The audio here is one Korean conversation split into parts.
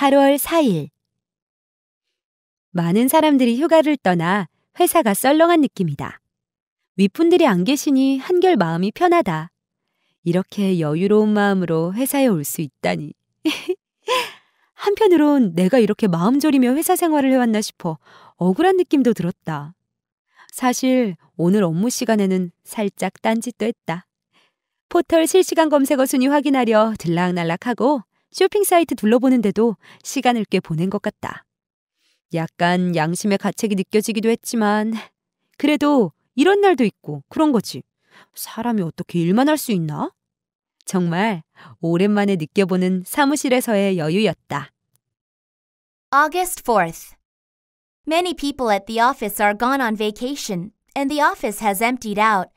8월 4일 많은 사람들이 휴가를 떠나 회사가 썰렁한 느낌이다. 윗분들이 안 계시니 한결 마음이 편하다. 이렇게 여유로운 마음으로 회사에 올 수 있다니. 한편으론 내가 이렇게 마음 졸이며 회사 생활을 해왔나 싶어 억울한 느낌도 들었다. 사실 오늘 업무 시간에는 살짝 딴짓도 했다. 포털 실시간 검색어 순위 확인하려 들락날락하고 쇼핑 사이트 둘러보는데도 시간을 꽤 보낸 것 같다. 약간 양심의 가책이 느껴지기도 했지만 그래도 이런 날도 있고 그런 거지. 사람이 어떻게 일만 할 수 있나? 정말 오랜만에 느껴보는 사무실에서의 여유였다. August 4th. Many people at the office are gone on vacation and the office has emptied out.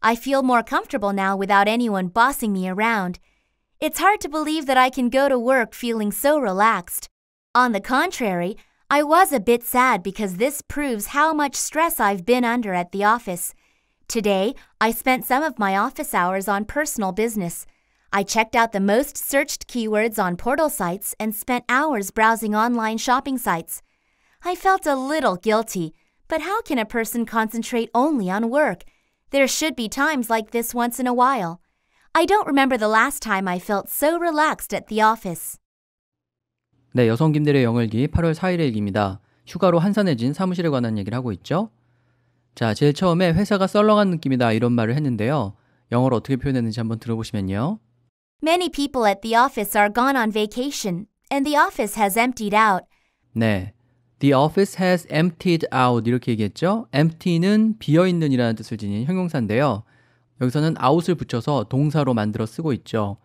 I feel more comfortable now without anyone bossing me around. It's hard to believe that I can go to work feeling so relaxed. On the contrary, I was a bit sad because this proves how much stress I've been under at the office. Today, I spent some of my office hours on personal business. I checked out the most searched keywords on portal sites and spent hours browsing online shopping sites. I felt a little guilty, but how can a person concentrate only on work? There should be times like this once in a while. I don't remember the last time I felt so relaxed at the office. 네, 여성김들의 영월기 8월 4일의 일기입니다. 휴가로 한산해진 사무실에 관한 얘기를 하고 있죠? 자, 제일 처음에 회사가 썰렁한 느낌이다 이런 말을 했는데요. 영어로 어떻게 표현했는지 한번 들어보시면요. Many people at the office are gone on vacation and the office has emptied out. 네. The office has emptied out 이렇게 얘기했죠? empty는 비어 있는이라는 뜻을 지닌 형용사인데요. 여기서는 out을 붙여서 동사로 만들어 쓰고 있죠.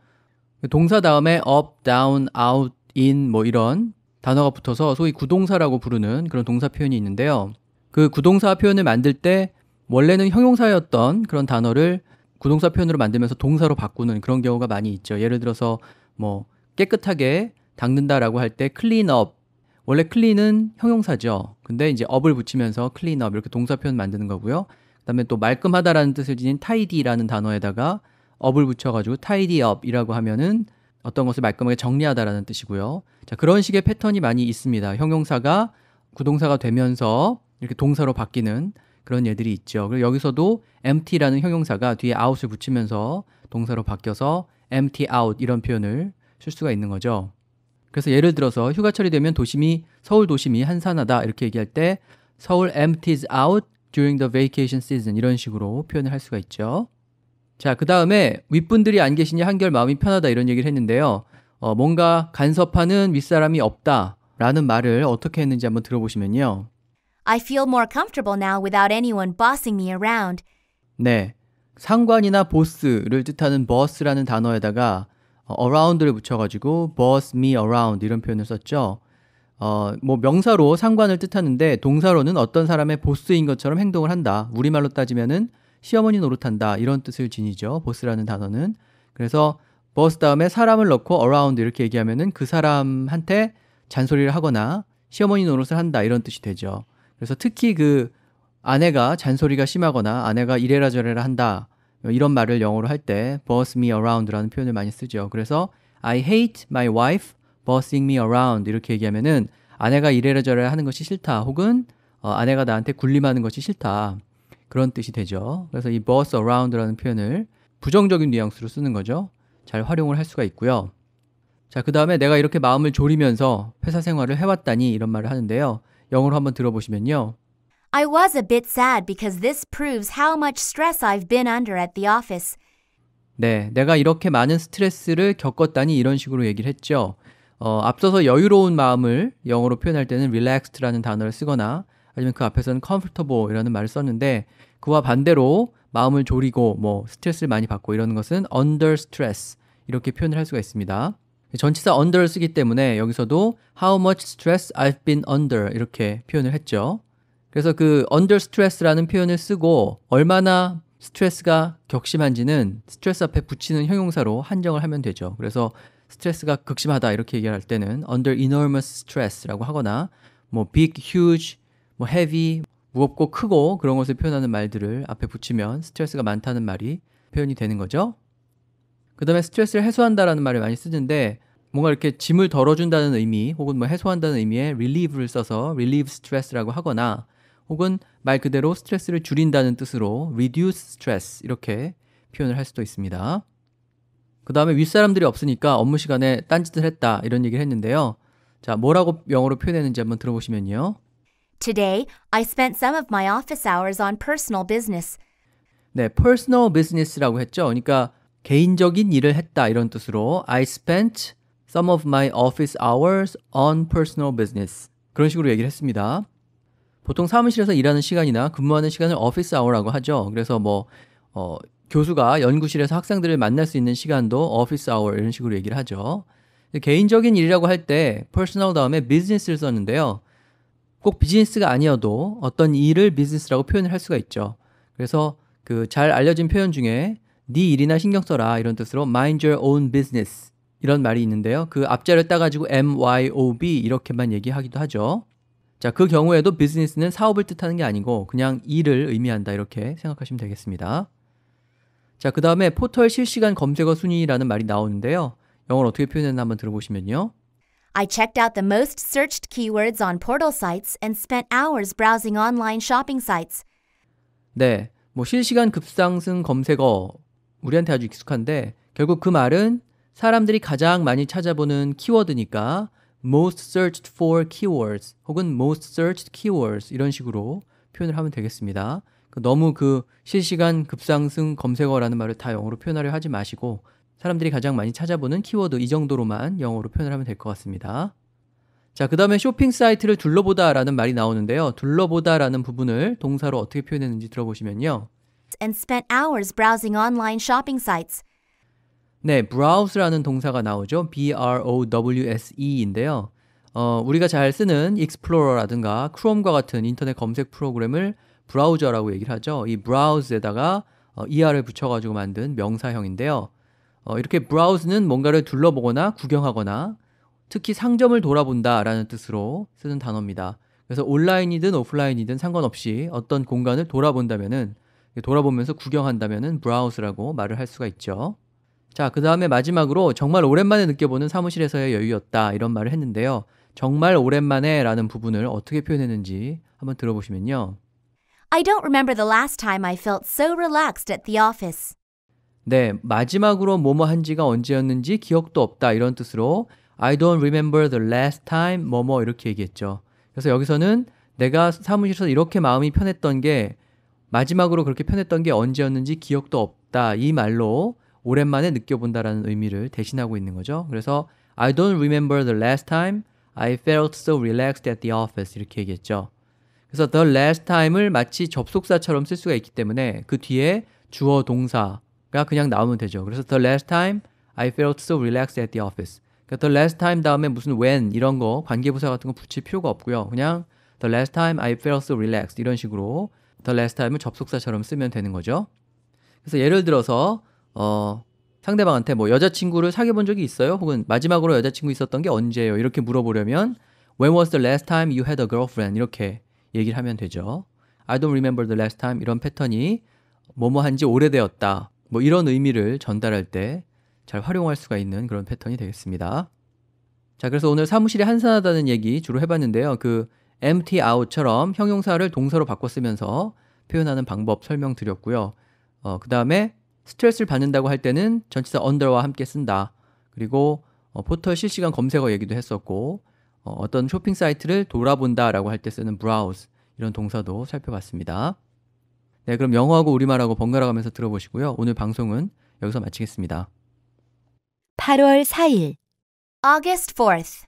동사 다음에 up, down, out, in 뭐 이런 단어가 붙어서 소위 구동사라고 부르는 그런 동사 표현이 있는데요. 그 구동사 표현을 만들 때 원래는 형용사였던 그런 단어를 구동사 표현으로 만들면서 동사로 바꾸는 그런 경우가 많이 있죠. 예를 들어서 뭐 깨끗하게 닦는다라고 할 때 clean up 원래 clean은 형용사죠. 근데 이제 up을 붙이면서 clean up 이렇게 동사 표현 만드는 거고요. 그다음에 또 말끔하다라는 뜻을 지닌 tidy라는 단어에다가 업을 붙여가지고 tidy up이라고 하면은 어떤 것을 말끔하게 정리하다라는 뜻이고요. 자 그런 식의 패턴이 많이 있습니다. 형용사가 구동사가 되면서 이렇게 동사로 바뀌는 그런 예들이 있죠. 그리고 여기서도 empty라는 형용사가 뒤에 out을 붙이면서 동사로 바뀌어서 empty out 이런 표현을 쓸 수가 있는 거죠. 그래서 예를 들어서 휴가철이 되면 도심이 서울 도심이 한산하다 이렇게 얘기할 때 서울 empties out during the vacation season 이런 식으로 표현을 할 수가 있죠. 자, 그 다음에 윗분들이 안 계시니 한결 마음이 편하다 이런 얘기를 했는데요. 어, 뭔가 간섭하는 윗사람이 없다 라는 말을 어떻게 했는지 한번 들어보시면요. I feel more comfortable now without anyone bossing me around. 네. 상관이나 보스를 뜻하는 boss라는 단어에다가 어, around를 붙여가지고 boss me around 이런 표현을 썼죠. 어, 뭐 명사로 상관을 뜻하는데 동사로는 어떤 사람의 보스인 것처럼 행동을 한다. 우리말로 따지면은 시어머니 노릇한다. 이런 뜻을 지니죠. 보스라는 단어는. 그래서 버스 다음에 사람을 넣고 around 이렇게 얘기하면은 그 사람한테 잔소리를 하거나 시어머니 노릇을 한다. 이런 뜻이 되죠. 그래서 특히 그 아내가 잔소리가 심하거나 아내가 이래라 저래라 한다. 뭐 이런 말을 영어로 할 때 버스 s s me around라는 표현을 많이 쓰죠. 그래서 I hate my wife bossing me around 이렇게 얘기하면은 아내가 이래저래 하는 것이 싫다 혹은 어, 아내가 나한테 군림하는 것이 싫다 그런 뜻이 되죠. 그래서 이 boss around라는 표현을 부정적인 뉘앙스로 쓰는 거죠. 잘 활용을 할 수가 있고요. 자, 그 다음에 내가 이렇게 마음을 졸이면서 회사 생활을 해왔다니 이런 말을 하는데요. 영어로 한번 들어보시면요. I was a bit sad because this proves how much stress I've been under at the office. 네, 내가 이렇게 많은 스트레스를 겪었다니 이런 식으로 얘기를 했죠. 어, 앞서서 여유로운 마음을 영어로 표현할 때는 relaxed라는 단어를 쓰거나 아니면 그 앞에서는 comfortable이라는 말을 썼는데 그와 반대로 마음을 졸이고 뭐 스트레스를 많이 받고 이러는 것은 under stress 이렇게 표현을 할 수가 있습니다. 전치사 under를 쓰기 때문에 여기서도 how much stress I've been under 이렇게 표현을 했죠. 그래서 그 under stress라는 표현을 쓰고 얼마나 스트레스가 격심한지는 스트레스 앞에 붙이는 형용사로 한정을 하면 되죠. 그래서 스트레스가 극심하다 이렇게 얘기할 때는 under enormous stress라고 하거나 뭐 big, huge, 뭐 heavy, 무겁고 크고 그런 것을 표현하는 말들을 앞에 붙이면 스트레스가 많다는 말이 표현이 되는 거죠. 그 다음에 스트레스를 해소한다라는 말을 많이 쓰는데 뭔가 이렇게 짐을 덜어준다는 의미 혹은 뭐 해소한다는 의미의 relieve를 써서 relieve stress라고 하거나 혹은 말 그대로 스트레스를 줄인다는 뜻으로 reduce stress 이렇게 표현을 할 수도 있습니다. 그 다음에 윗사람들이 없으니까 업무 시간에 딴짓을 했다 이런 얘기를 했는데요. 자, 뭐라고 영어로 표현했는지 한번 들어보시면요. Today, I spent some of my office hours on personal business. 네, personal business라고 했죠. 그러니까 개인적인 일을 했다 이런 뜻으로 I spent some of my office hours on personal business 그런 식으로 얘기를 했습니다. 보통 사무실에서 일하는 시간이나 근무하는 시간을 office hour라고 하죠. 그래서 뭐 어, 교수가 연구실에서 학생들을 만날 수 있는 시간도 어피스 아워 이런 식으로 얘기를 하죠. 개인적인 일이라고 할 때 퍼스널 다음에 비즈니스를 썼는데요. 꼭 비즈니스가 아니어도 어떤 일을 비즈니스라고 표현을 할 수가 있죠. 그래서 그 잘 알려진 표현 중에 네 일이나 신경 써라 이런 뜻으로 mind your own business 이런 말이 있는데요. 그 앞자를 따가지고 MYOB 이렇게만 얘기하기도 하죠. 자, 그 경우에도 비즈니스는 사업을 뜻하는 게 아니고 그냥 일을 의미한다 이렇게 생각하시면 되겠습니다. 자, 그 다음에 포털 실시간 검색어 순위라는 말이 나오는데요. 영어로 어떻게 표현했나 한번 들어보시면요. I checked out the most searched keywords on portal sites and spent hours browsing online shopping sites. 네, 뭐 실시간 급상승 검색어 우리한테 아주 익숙한데 결국 그 말은 사람들이 가장 많이 찾아보는 키워드니까 most searched for keywords 혹은 most searched keywords 이런 식으로 표현을 하면 되겠습니다. 그 너무 그 실시간 급상승 검색어라는 말을 다 영어로 표현하려 하지 마시고 사람들이 가장 많이 찾아보는 키워드 이 정도로만 영어로 표현을 하면 될 것 같습니다. 자, 그 다음에 쇼핑 사이트를 둘러보다 라는 말이 나오는데요. 둘러보다 라는 부분을 동사로 어떻게 표현했는지 들어보시면요. and spent hours browsing online shopping sites. 네, browse라는 동사가 나오죠. B R O W S E인데요. 어, 우리가 잘 쓰는 explore라든가 chrome과 같은 인터넷 검색 프로그램을 브라우저라고 얘기를 하죠. 이브라우 w 에다가 어, er을 붙여가지고 만든 명사형인데요. 어, 이렇게 브라우 w 는 뭔가를 둘러보거나 구경하거나 특히 상점을 돌아본다라는 뜻으로 쓰는 단어입니다. 그래서 온라인이든 오프라인이든 상관없이 어떤 공간을 돌아본다면은 돌아보면서 구경한다면은 브라우스라고 말을 할 수가 있죠. 자, 그 다음에 마지막으로 정말 오랜만에 느껴보는 사무실에서의 여유였다 이런 말을 했는데요. 정말 오랜만에 라는 부분을 어떻게 표현했는지 한번 들어보시면요. I don't remember the last time I felt so relaxed at the office. 네, 마지막으로 뭐뭐 한 지가 언제였는지 기억도 없다 이런 뜻으로 I don't remember the last time 뭐뭐 이렇게 얘기했죠. 그래서 여기서는 내가 사무실에서 이렇게 마음이 편했던 게 마지막으로 그렇게 편했던 게 언제였는지 기억도 없다 이 말로 오랜만에 느껴본다라는 의미를 대신하고 있는 거죠. 그래서 I don't remember the last time I felt so relaxed at the office 이렇게 얘기했죠. 그래서 the last time을 마치 접속사처럼 쓸 수가 있기 때문에 그 뒤에 주어 동사가 그냥 나오면 되죠. 그래서 the last time I felt so relaxed at the office. 그러니까 the last time 다음에 무슨 when 이런 거 관계부사 같은 거 붙일 필요가 없고요. 그냥 the last time I felt so relaxed 이런 식으로 the last time을 접속사처럼 쓰면 되는 거죠. 그래서 예를 들어서 어 상대방한테 뭐 여자친구를 사귀어 본 적이 있어요? 혹은 마지막으로 여자친구 있었던 게 언제예요? 이렇게 물어보려면 When was the last time you had a girlfriend? 이렇게 얘기를 하면 되죠. I don't remember the last time 이런 패턴이 뭐뭐 한지 오래되었다. 뭐 이런 의미를 전달할 때 잘 활용할 수가 있는 그런 패턴이 되겠습니다. 자, 그래서 오늘 사무실이 한산하다는 얘기 주로 해봤는데요. 그 empty out처럼 형용사를 동사로 바꿔 쓰면서 표현하는 방법 설명드렸고요. 어, 그 다음에 스트레스를 받는다고 할 때는 전치사 under와 함께 쓴다. 그리고 어, 포털 실시간 검색어 얘기도 했었고 어, 어떤 쇼핑 사이트를 돌아본다라고 할 때 쓰는 browse 이런 동사도 살펴봤습니다. 네, 그럼 영어하고 우리말하고 번갈아가면서 들어보시고요. 오늘 방송은 여기서 마치겠습니다. 8월 4일 August 4th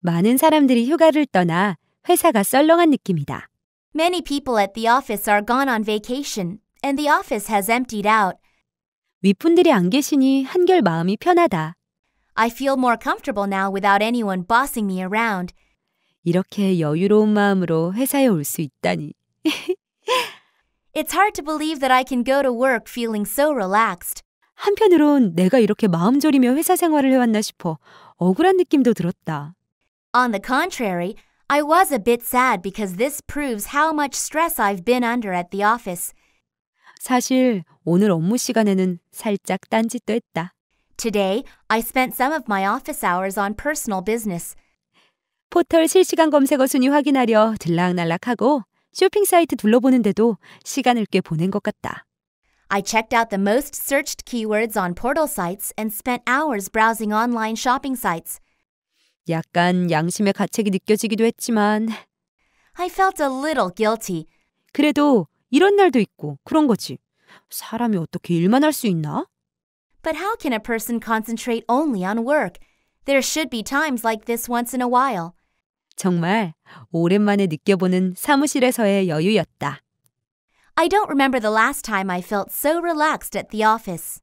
많은 사람들이 휴가를 떠나 회사가 썰렁한 느낌이다. Many people at the office are gone on vacation and the office has emptied out. 윗분들이 안 계시니 한결 마음이 편하다. I feel more comfortable now without anyone bossing me around. 이렇게 여유로운 마음으로 회사에 올 있다니. It's hard to believe that I can go to work feeling so relaxed. 한편으론 내가 이렇게 마음 졸이며 회사 생활을 해왔나 싶어 억울한 느낌도 들었다. On the contrary, I was a bit sad because this proves how much stress I've been under at the office. 사실 오늘 업무 시간에는 살짝 딴짓도 했다. Today, I spent some of my office hours on personal business. 포털 실시간 검색어 순위 확인하려 들락날락하고 쇼핑 사이트 둘러보는데도 시간을 꽤 보낸 것 같다. I checked out the most searched keywords on portal sites and spent hours browsing online shopping sites. 약간 양심의 가책이 느껴지기도 했지만 I felt a little guilty. 그래도 이런 날도 있고 그런 거지. 사람이 어떻게 일만 할 수 있나? But how can a person concentrate only on work? There should be times like this once in a while. 정말 오랜만에 느껴보는 사무실에서의 여유였다. I don't remember the last time I felt so relaxed at the office.